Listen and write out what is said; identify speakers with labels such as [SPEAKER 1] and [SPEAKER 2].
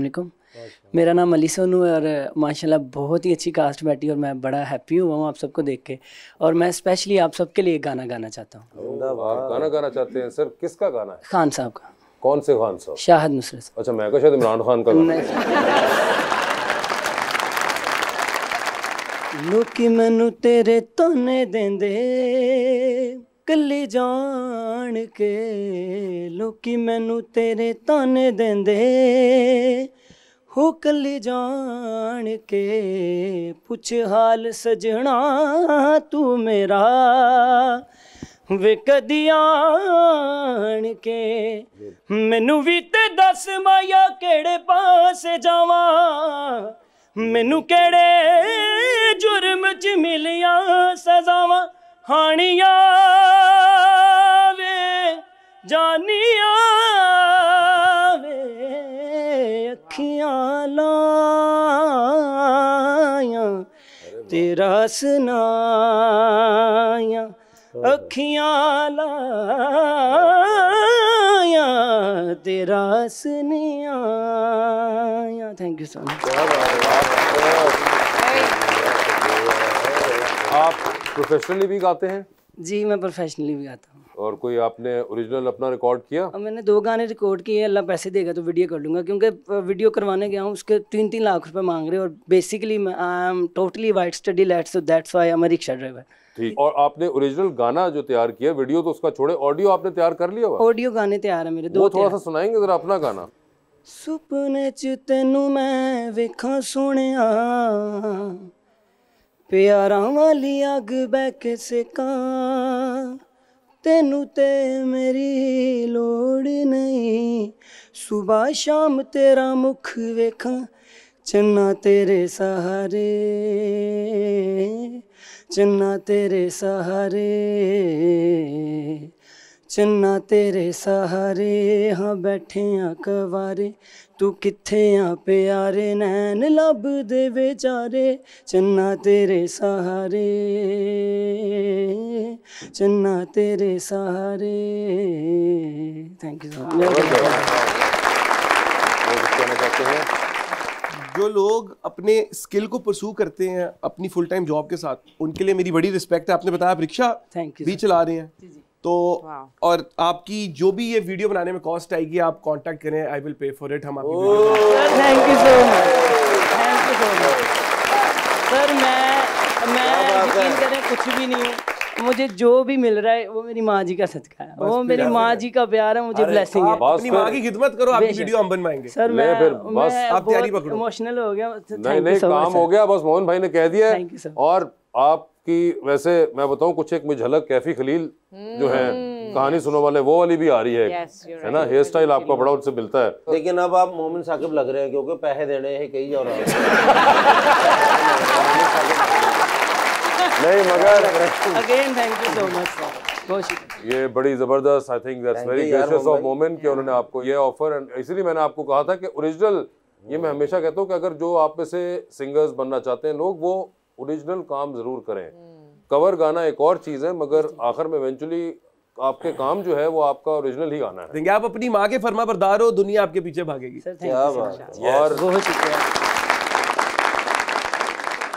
[SPEAKER 1] वालेकुम मेरा नाम अली सोनू है और माशाल्लाह बहुत ही अच्छी कास्ट बैठी और मैं बड़ा हैप्पी हुआ हूँ आप सबको देख के और मैं स्पेशली आप सबके लिए गाना गाना चाहता
[SPEAKER 2] हूँ गाना गाना चाहते हैं सर किसका गाना है खान साहब का कौन से खान साहब
[SPEAKER 1] शाहद नुसरत
[SPEAKER 2] अच्छा मैं शायद इमरान खान का
[SPEAKER 1] लोग मैनू तेरे तोने देंदे ਕੱਲੇ ਜਾਣ ਕੇ ਲੋਕੀ ਮੈਨੂੰ ਤੇਰੇ ਤਾਨੇ ਦਿੰਦੇ ਹੋ ਕੱਲੇ ਜਾਣ ਕੇ ਪੁੱਛ ਹਾਲ ਸਜਣਾ ਤੂੰ ਮੇਰਾ ਵੇ ਕਦੀ ਆਣ ਕੇ ਮੈਨੂੰ ਵੀ ਤੇ ਦੱਸ ਮਾਇਆ ਕਿਹੜੇ ਪਾਸੇ ਜਾਵਾਂ ਮੈਨੂੰ ਕਿਹੜੇ ਜੁਰਮ ਚ ਮਿਲਿਆ ਸਜ਼ਾਵਾਂ ਹਾਣੀਆਂ तेरा सुनाया
[SPEAKER 2] हाँ।
[SPEAKER 1] अखियाँ लाया तेरा सुनिया थैंक यू सो मच आप प्रोफेशनली भी गाते हैं जी मैं प्रोफेशनली भी गाता हूँ
[SPEAKER 2] और कोई आपने ओरिजिनल अपना रिकॉर्ड किया
[SPEAKER 1] मैंने दो गाने रिकॉर्ड किए अल्लाह पैसे देगा तो वीडियो कर लूँगा क्योंकि वीडियो करवाने गया हूँ उसके तीन तीन लाख रुपए मांग रहे और basically I am totally wait study let's that's why I am rickshaw driver
[SPEAKER 2] ठीक और आपने ओरिजिनल गाना जो तैयार किया वीडियो तो उसका छोड़े ऑडियो आपने तैयार कर लिया ऑडियो
[SPEAKER 1] गाने तैयार है मेरे दो थोड़ा सा
[SPEAKER 2] सुनाएंगे जरा अपना गाना
[SPEAKER 1] सुपने च तेन मैं वेखा ਸੋਹਣਿਆ प्यारा वाली अग ਬੈ ਕੇ ਸੇਕਾਂ ਤੈਨੂੰ ਤੇ ਮੇਰੀ ਲੋੜ ਨਹੀਂ ਸਵੇਰ ਸ਼ਾਮ ਤੇਰਾ ਮੁਖ ਵੇਖਾਂ ਚੰਨਾ ਤੇਰੇ ਸਹਾਰੇ ਚੰਨਾ ਤੇਰੇ ਸਹਾਰੇ चन्ना तेरे सहारे हाँ बैठे हाँ कवारे तू किथे हाँ प्यारे नैन लभ दे बेचारे चन्ना तेरे सहारे चन्ना तेरे सहारे थैंक यू
[SPEAKER 2] जो लोग अपने स्किल को प्रसू करते हैं अपनी फुल टाइम जॉब के साथ उनके लिए मेरी बड़ी रिस्पेक्ट है आपने बताया आप रिक्शा भी चला रहे हैं तो और आपकी जो भी ये वीडियो बनाने में कॉस्ट आएगी आप कांटेक्ट करें I will pay for it हम आपकी
[SPEAKER 1] thank you so much thank you so much sir मैं मैं यकीन करें कुछ भी नहीं हूँ मुझे जो भी मिल रहा है वो मेरी माँ जी का सदका है वो मेरी माँ जी का प्यार है मुझे ब्लेसिंग है अपनी माँ की खिदमत करो आपकी वीडियो हम बनवाएंगे सर मैं फिर बस आप तैयारी पकड़ो इमोशनल हो गया नहीं नहीं काम हो
[SPEAKER 2] गया बस मोहन भाई ने कह दिया और आप कि वैसे मैं बताऊं कुछ एक झलक कैफी खलील जो है हम्म। कहानी सुनो वाले वो वाली भी आ रही है yes, right. है ना हेयर स्टाइल आपका बड़ा उनसे मिलता है लेकिन अब आप मोमिन साकिब लग रहे हैं क्योंकि पैसे देने हैं कई और नहीं मगर
[SPEAKER 1] again thank you so much
[SPEAKER 2] ये बड़ी जबरदस्त I think that's very gracious of Momin कि उन्होंने आपको ये ऑफर एंड इसीलिए मैंने आपको कहा था कि ओरिजिनल ये मैं हमेशा कहता हूँ कि अगर जो आप में से सिंगर्स बनना चाहते हैं लोग वो ओरिजिनल काम ज़रूर करें हम्म। कवर गाना एक और चीज़ है मगर आखिर में इवेंचुअली आपके काम जो है वो आपका ओरिजिनल ही गाना है आप अपनी माँ के फरमा बरदार हो दुनिया आपके पीछे भागेगी और शुक्रिया